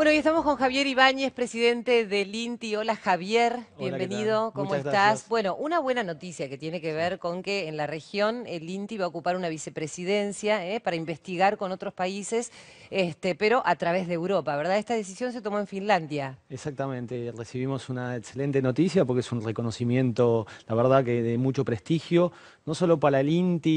Bueno, hoy estamos con Javier Ibáñez, presidente del INTI. Hola Javier, bienvenido. ¿Cómo estás? Bueno, una buena noticia que tiene que ver con que en la región el INTI va a ocupar una vicepresidencia eh, para investigar con otros países, este, pero a través de Europa, ¿verdad? Esta decisión se tomó en Finlandia. Exactamente, recibimos una excelente noticia porque es un reconocimiento, la verdad, que de mucho prestigio, no solo para el INTI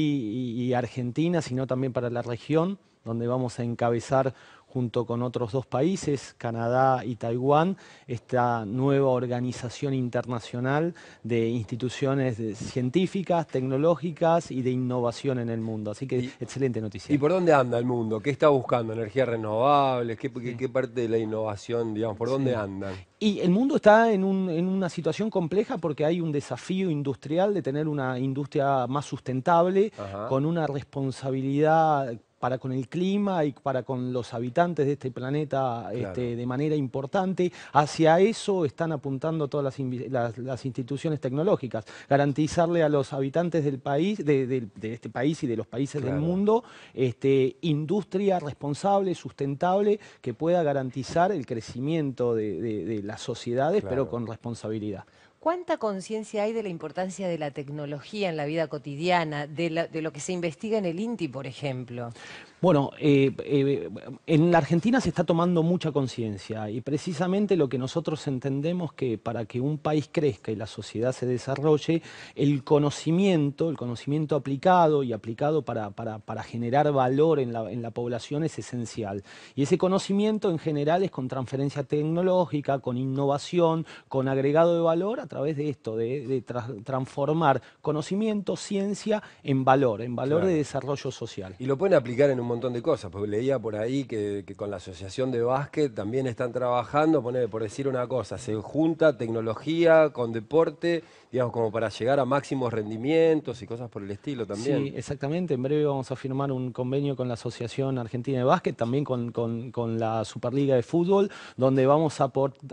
y Argentina, sino también para la región donde vamos a encabezar junto con otros dos países, Canadá y Taiwán, esta nueva organización internacional de instituciones científicas, tecnológicas y de innovación en el mundo. Así que excelente noticia. ¿Y por dónde anda el mundo? ¿Qué está buscando? ¿Energías renovables? ¿Qué, parte de la innovación, digamos, por dónde andan? Y el mundo está en, una situación compleja porque hay un desafío industrial de tener una industria más sustentable, con una responsabilidad para con el clima y para con los habitantes de este planeta este, de manera importante. Hacia eso están apuntando todas las, instituciones tecnológicas, garantizarle a los habitantes del país, de, este país y de los países del mundo, este, industria responsable, sustentable, que pueda garantizar el crecimiento de, las sociedades, pero con responsabilidad. ¿Cuánta conciencia hay de la importancia de la tecnología en la vida cotidiana, de, lo que se investiga en el INTI, por ejemplo? Bueno, eh, eh, en la Argentina se está tomando mucha conciencia y precisamente lo que nosotros entendemos que para que un país crezca y la sociedad se desarrolle, el conocimiento, el conocimiento aplicado y aplicado para, para, generar valor en la, población es esencial. Y ese conocimiento en general es con transferencia tecnológica, con innovación, con agregado de valor a través de esto, de, transformar conocimiento, ciencia en valor, en valor de desarrollo social. Y lo pueden aplicar en un montón de cosas, porque leía por ahí que, con la asociación de básquet también están trabajando, poner, por decir una cosa, se junta tecnología con deporte, digamos, como para llegar a máximos rendimientos y cosas por el estilo también. Sí, exactamente. En breve vamos a firmar un convenio con la Asociación Argentina de Básquet, también con, la Superliga de Fútbol, donde vamos a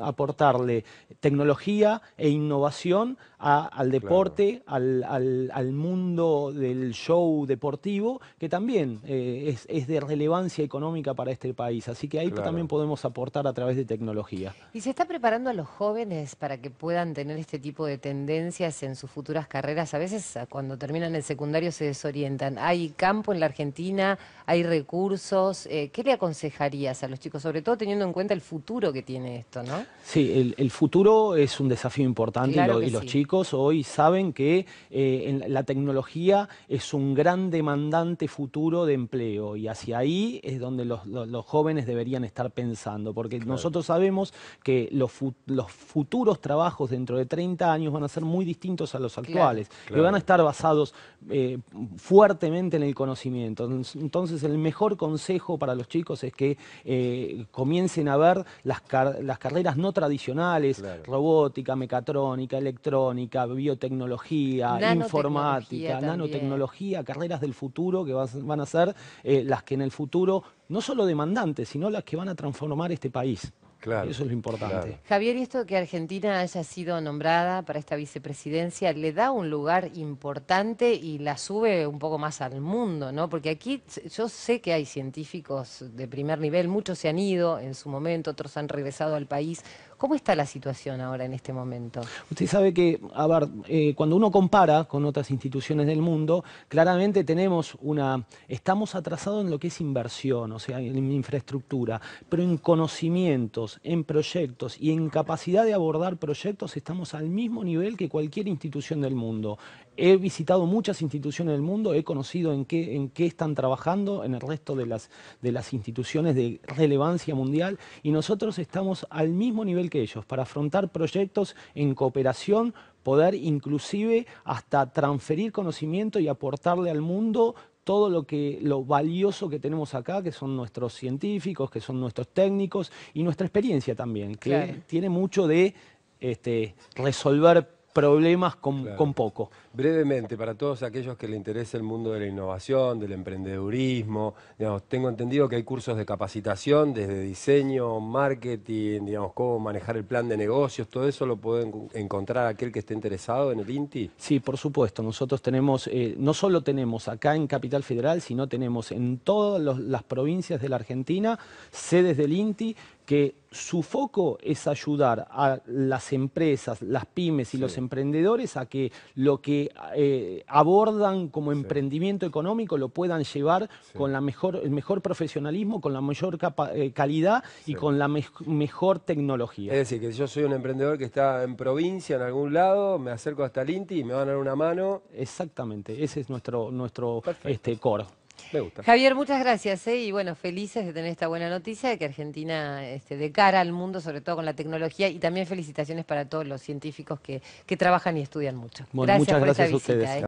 aportarle tecnología e innovación al deporte, al, mundo del show deportivo, que también eh, es, es de relevancia económica para este país. Así que ahí también podemos aportar a través de tecnología. ¿Y se está preparando a los jóvenes para que puedan tener este tipo de tendencias en sus futuras carreras? A veces cuando terminan el secundario se desorientan. ¿Hay campo en la Argentina? ¿Hay recursos? Eh, ¿Qué le aconsejarías a los chicos? Sobre todo teniendo en cuenta el futuro que tiene esto, ¿no? Sí, el, futuro es un desafío importante y, los chicos hoy saben que eh, la tecnología es un gran demandante futuro de empleo y hacia ahí es donde los, jóvenes deberían estar pensando, porque nosotros sabemos que los, futuros trabajos dentro de 30 años van a ser muy distintos a los actuales, que van a estar basados eh, fuertemente en el conocimiento. Entonces el mejor consejo para los chicos es que eh, comiencen a ver las, carreras no tradicionales, robótica, mecatrónica, electrónica, biotecnología, informática, nanotecnología, carreras del futuro que van a ser... Eh, las que en el futuro, no solo demandantes, sino las que van a transformar este país. Claro, Eso es lo importante. Javier, y esto que Argentina haya sido nombrada para esta vicepresidencia le da un lugar importante y la sube un poco más al mundo, ¿no? Porque aquí yo sé que hay científicos de primer nivel, muchos se han ido en su momento, otros han regresado al país. ¿Cómo está la situación ahora en este momento? Usted sabe que, a ver, eh, cuando uno compara con otras instituciones del mundo, claramente tenemos una... Estamos atrasados en lo que es inversión, o sea, en infraestructura, pero en conocimientos, en proyectos y en capacidad de abordar proyectos estamos al mismo nivel que cualquier institución del mundo. He visitado muchas instituciones del mundo, he conocido en qué, en qué están trabajando en el resto de las, de las instituciones de relevancia mundial y nosotros estamos al mismo nivel para afrontar proyectos en cooperación, poder inclusive hasta transferir conocimiento y aportarle al mundo todo lo que lo valioso que tenemos acá, que son nuestros científicos, que son nuestros técnicos y nuestra experiencia también, que tiene mucho de este, resolver problemas con, poco. Brevemente, para todos aquellos que le interesa el mundo de la innovación, del emprendedurismo, digamos, tengo entendido que hay cursos de capacitación desde diseño, marketing, digamos, cómo manejar el plan de negocios, todo eso lo pueden encontrar aquel que esté interesado en el INTI. Sí, por supuesto, nosotros tenemos, eh, no solo tenemos acá en Capital Federal, sino tenemos en todas las provincias de la Argentina sedes del INTI que su foco es ayudar a las empresas, las pymes y los emprendedores a que lo que eh, abordan como emprendimiento económico lo puedan llevar con el mejor profesionalismo, con la mayor eh, calidad y con la mejor tecnología. Es decir, que yo soy un emprendedor que está en provincia, en algún lado, me acerco hasta el INTI y me van a dar una mano. Exactamente, ese es nuestro, nuestro este, coro. Javier, muchas gracias ¿eh? y bueno, felices de tener esta buena noticia de que Argentina, este, de cara al mundo, sobre todo con la tecnología, y también felicitaciones para todos los científicos que, trabajan y estudian mucho. gracias muchas por gracias ¿eh?